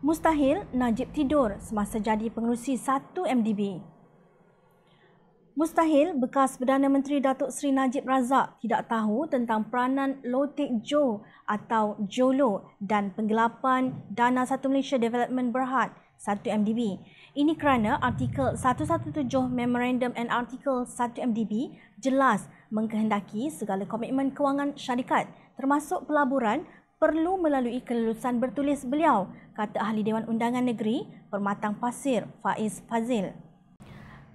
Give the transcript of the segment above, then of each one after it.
Mustahil Najib tidur semasa jadi pengerusi 1MDB. Mustahil bekas Perdana Menteri Datuk Seri Najib Razak tidak tahu tentang peranan Lotik Jo atau Jolo dan penggelapan Dana Satu Malaysia Development Berhad 1MDB. Ini kerana artikel 117 Memorandum and Artikel 1MDB jelas mengkehendaki segala komitmen kewangan syarikat termasuk pelaburan perlu melalui kelulusan bertulis beliau, kata Ahli Dewan Undangan Negeri Permatang Pasir Faiz Fazil.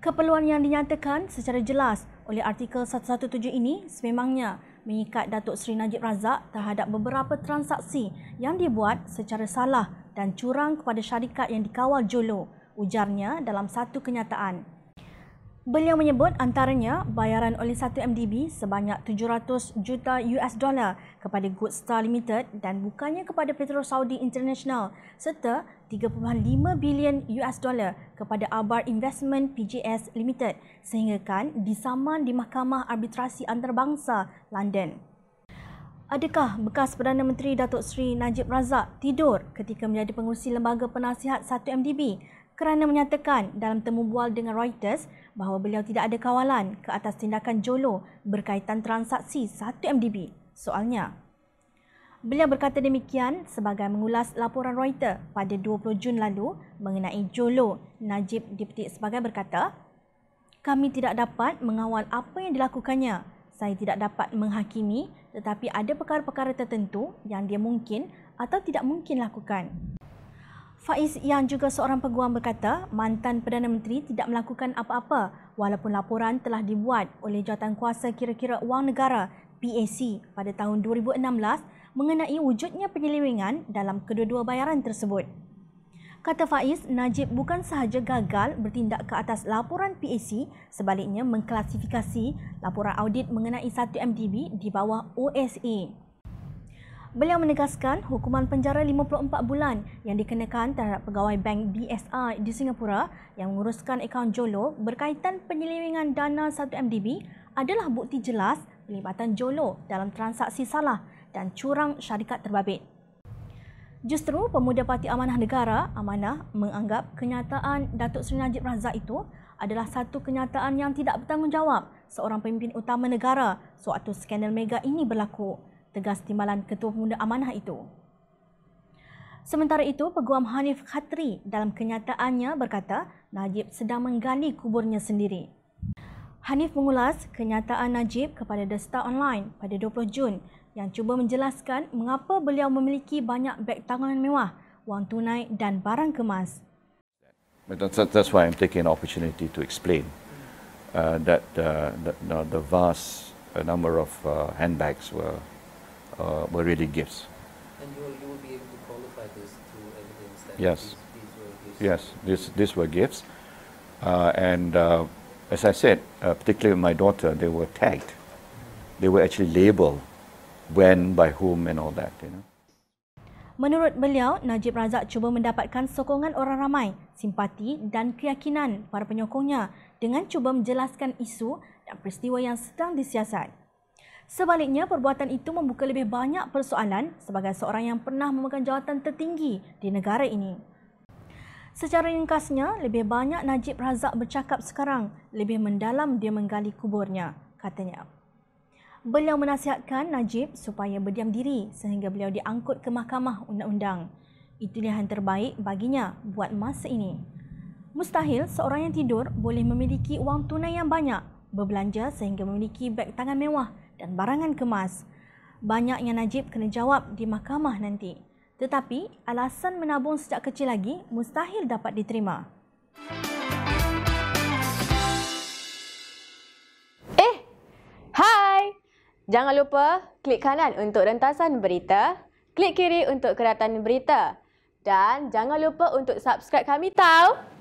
Keperluan yang dinyatakan secara jelas oleh artikel 117 ini sememangnya mengikat Datuk Seri Najib Razak terhadap beberapa transaksi yang dibuat secara salah dan curang kepada syarikat yang dikawal Jolo, ujarnya dalam satu kenyataan. Beliau menyebut antaranya bayaran oleh 1MDB sebanyak 700 juta US dollar kepada Good Star Limited dan bukannya kepada Petro Saudi International serta 3.5 bilion US dollar kepada Abar Investment PJS Limited sehinggakan disaman di Mahkamah Arbitrasi Antarabangsa London. Adakah bekas Perdana Menteri Datuk Seri Najib Razak tidur ketika menjadi pengurusi Lembaga Penasihat 1MDB kerana menyatakan dalam temu bual dengan Reuters bahawa beliau tidak ada kawalan ke atas tindakan Jolo berkaitan transaksi 1MDB. Soalnya, beliau berkata demikian sebagai mengulas laporan Reuters pada 20 Jun lalu mengenai Jolo. Najib dipetik sebagai berkata, "Kami tidak dapat mengawal apa yang dilakukannya. Saya tidak dapat menghakimi tetapi ada perkara-perkara tertentu yang dia mungkin atau tidak mungkin lakukan." Faiz yang juga seorang peguam berkata mantan Perdana Menteri tidak melakukan apa-apa walaupun laporan telah dibuat oleh kuasa kira-kira wang negara PAC pada tahun 2016 mengenai wujudnya penyelewengan dalam kedua-dua bayaran tersebut. Kata Faiz, Najib bukan sahaja gagal bertindak ke atas laporan PAC, sebaliknya mengklasifikasi laporan audit mengenai 1MDB di bawah OSA. Beliau menegaskan hukuman penjara 54 bulan yang dikenakan terhadap pegawai bank BSI di Singapura yang menguruskan akaun Jolo berkaitan penyelewengan dana 1MDB adalah bukti jelas pelibatan Jolo dalam transaksi salah dan curang syarikat terbabit. Justru Pemuda Parti Amanah Negara, Amanah, menganggap kenyataan Datuk Seri Najib Razak itu adalah satu kenyataan yang tidak bertanggungjawab seorang pemimpin utama negara sewaktu skandal mega ini berlaku tegas timbalan Ketua Pemuda Amanah itu. Sementara itu, Peguam Hanif Khatri dalam kenyataannya berkata Najib sedang menggali kuburnya sendiri. Hanif mengulas kenyataan Najib kepada The Star Online pada 20 Jun yang cuba menjelaskan mengapa beliau memiliki banyak beg tangan mewah, wang tunai dan barang kemas. That's why I'm taking an opportunity to explain uh, that uh, the, uh, the vast uh, number of uh, handbags were uh, were really gifts. And you will, you will be able to qualify this through evidence that yes. these, these were gifts? Yes, this, these were gifts. Uh, and uh, as I said, uh, particularly with my daughter, they were tagged. They were actually labelled when, by whom and all that, you know. Menurut beliau, Najib Razak cuba mendapatkan sokongan orang ramai, simpati dan keyakinan para penyokongnya dengan cuba menjelaskan isu dan peristiwa yang sedang disiasat. Sebaliknya, perbuatan itu membuka lebih banyak persoalan sebagai seorang yang pernah memegang jawatan tertinggi di negara ini. Secara ringkasnya, lebih banyak Najib Razak bercakap sekarang, lebih mendalam dia menggali kuburnya, katanya. Beliau menasihatkan Najib supaya berdiam diri sehingga beliau diangkut ke mahkamah undang-undang. Itu yang terbaik baginya buat masa ini. Mustahil seorang yang tidur boleh memiliki wang tunai yang banyak, berbelanja sehingga memiliki beg tangan mewah dan barangan kemas. Banyaknya Najib kena jawab di mahkamah nanti. Tetapi alasan menabung sejak kecil lagi mustahil dapat diterima. Eh, hai! Jangan lupa klik kanan untuk rentasan berita, klik kiri untuk keratan berita dan jangan lupa untuk subscribe kami tau.